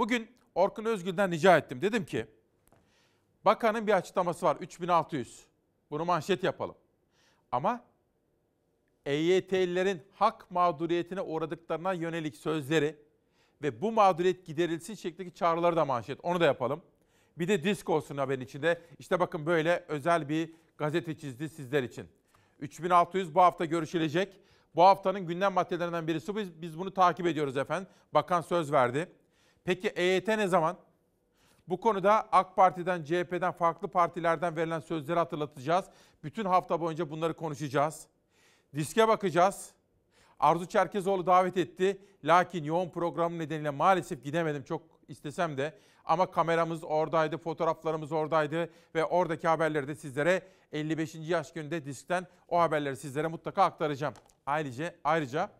Bugün Orkun Özgül'den rica ettim. Dedim ki bakanın bir açıklaması var 3600. Bunu manşet yapalım. Ama EYT'lilerin hak mağduriyetine uğradıklarına yönelik sözleri ve bu mağduriyet giderilsin şeklindeki çağrıları da manşet. Onu da yapalım. Bir de disk olsun haberin içinde. İşte bakın böyle özel bir gazete çizdi sizler için. 3600 bu hafta görüşülecek. Bu haftanın gündem maddelerinden birisi biz, biz bunu takip ediyoruz efendim. Bakan söz verdi. Peki EYT ne zaman? Bu konuda AK Parti'den, CHP'den, farklı partilerden verilen sözleri hatırlatacağız. Bütün hafta boyunca bunları konuşacağız. Diske bakacağız. Arzu Çerkezoğlu davet etti. Lakin yoğun programı nedeniyle maalesef gidemedim çok istesem de. Ama kameramız oradaydı, fotoğraflarımız oradaydı ve oradaki haberleri de sizlere 55. yaş gününde diskten o haberleri sizlere mutlaka aktaracağım. Ayrıca, ayrıca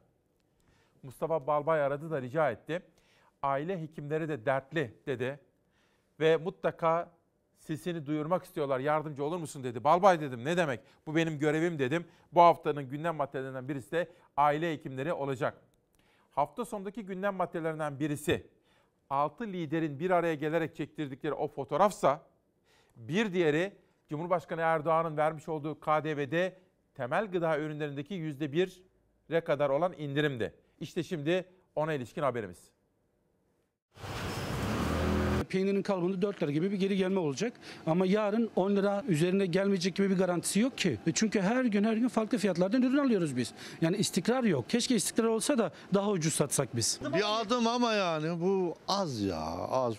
Mustafa Balbay aradı da rica etti aile hekimleri de dertli dedi. Ve mutlaka sesini duyurmak istiyorlar. Yardımcı olur musun dedi. Balbay dedim ne demek? Bu benim görevim dedim. Bu haftanın gündem maddelerinden birisi de aile hekimleri olacak. Hafta sonundaki gündem maddelerinden birisi 6 liderin bir araya gelerek çektirdikleri o fotoğrafsa bir diğeri Cumhurbaşkanı Erdoğan'ın vermiş olduğu KDV'de temel gıda ürünlerindeki %1'e kadar olan indirimdi. İşte şimdi ona ilişkin haberimiz peynirin kalıbında 4 lira gibi bir geri gelme olacak. Ama yarın 10 lira üzerine gelmeyecek gibi bir garantisi yok ki. E çünkü her gün her gün farklı fiyatlardan ürün alıyoruz biz. Yani istikrar yok. Keşke istikrar olsa da daha ucuz satsak biz. Bir adım ama yani bu az ya az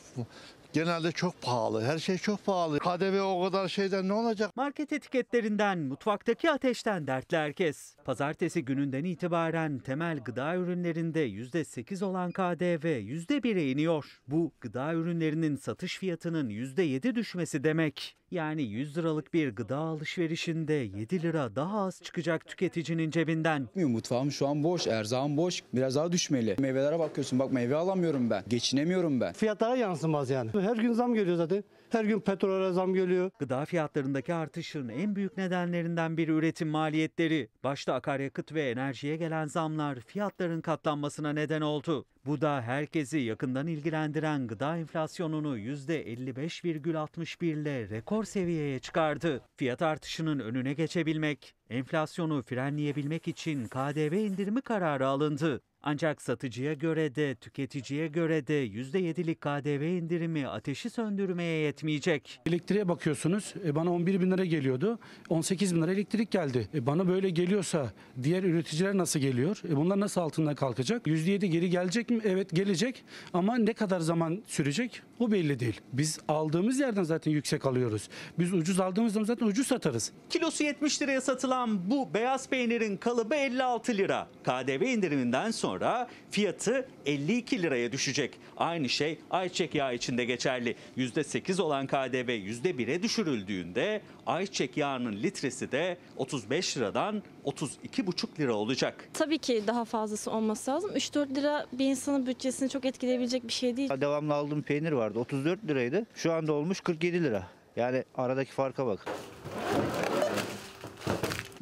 genelde çok pahalı. Her şey çok pahalı. KDV o kadar şeyden ne olacak? Market etiketlerinden, mutfaktaki ateşten dertli herkes. Pazartesi gününden itibaren temel gıda ürünlerinde %8 olan KDV %1'e iniyor. Bu gıda ürünlerinin satış fiyatının %7 düşmesi demek. Yani 100 liralık bir gıda alışverişinde 7 lira daha az çıkacak tüketicinin cebinden. Mutfağım şu an boş, erzağım boş. Biraz daha düşmeli. Meyvelere bakıyorsun bak meyve alamıyorum ben. Geçinemiyorum ben. Fiyatlara yansımaz yani. Her gün zam geliyor zaten. Her gün petrole zam geliyor. Gıda fiyatlarındaki artışın en büyük nedenlerinden biri üretim maliyetleri. Başta akaryakıt ve enerjiye gelen zamlar fiyatların katlanmasına neden oldu. Bu da herkesi yakından ilgilendiren gıda enflasyonunu %55,61 ile rekor seviyeye çıkardı. Fiyat artışının önüne geçebilmek, enflasyonu frenleyebilmek için KDV indirimi kararı alındı. Ancak satıcıya göre de tüketiciye göre de %7'lik KDV indirimi ateşi söndürmeye yetmeyecek. Elektriğe bakıyorsunuz e, bana 11 bin lira geliyordu 18 bin lira elektrik geldi. E, bana böyle geliyorsa diğer üreticiler nasıl geliyor? E, bunlar nasıl altından kalkacak? %7 geri gelecek mi? Evet gelecek ama ne kadar zaman sürecek o belli değil. Biz aldığımız yerden zaten yüksek alıyoruz. Biz ucuz aldığımız zaman zaten ucuz satarız. Kilosu 70 liraya satılan bu beyaz peynirin kalıbı 56 lira. KDV indiriminden sonra sonra fiyatı 52 liraya düşecek. Aynı şey ayçiçek yağı için de geçerli. %8 olan KDV %1'e düşürüldüğünde ayçiçek yağının litresi de 35 liradan 32,5 lira olacak. Tabii ki daha fazlası olması lazım. 3-4 lira bir insanın bütçesini çok etkileyebilecek bir şey değil. Devamlı aldığım peynir vardı 34 liraydı. Şu anda olmuş 47 lira. Yani aradaki farka bak.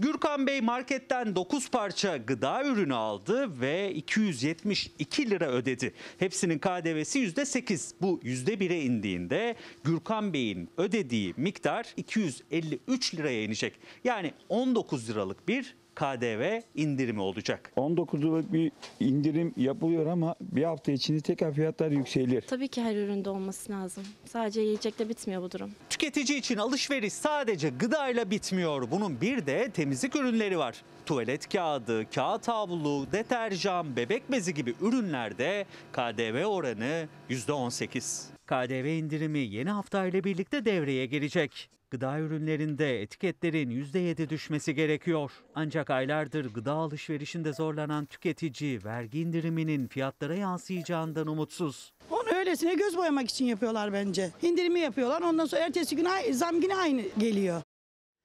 Gürkan Bey marketten 9 parça gıda ürünü aldı ve 272 lira ödedi. Hepsinin KDV'si %8. Bu %1'e indiğinde Gürkan Bey'in ödediği miktar 253 liraya inecek. Yani 19 liralık bir KDV indirimi olacak. 19'luk bir indirim yapılıyor ama bir hafta içinde tekrar fiyatlar yükselir. Tabii ki her üründe olması lazım. Sadece yiyecekle bitmiyor bu durum. Tüketici için alışveriş sadece gıdayla bitmiyor. Bunun bir de temizlik ürünleri var. Tuvalet kağıdı, kağıt havlu, deterjan, bebek bezi gibi ürünlerde KDV oranı %18. KDV indirimi yeni hafta ile birlikte devreye girecek. Gıda ürünlerinde etiketlerin %7 düşmesi gerekiyor. Ancak aylardır gıda alışverişinde zorlanan tüketici vergi indiriminin fiyatlara yansıyacağından umutsuz. Onu öylesine göz boyamak için yapıyorlar bence. İndirimi yapıyorlar ondan sonra ertesi gün zam yine aynı geliyor.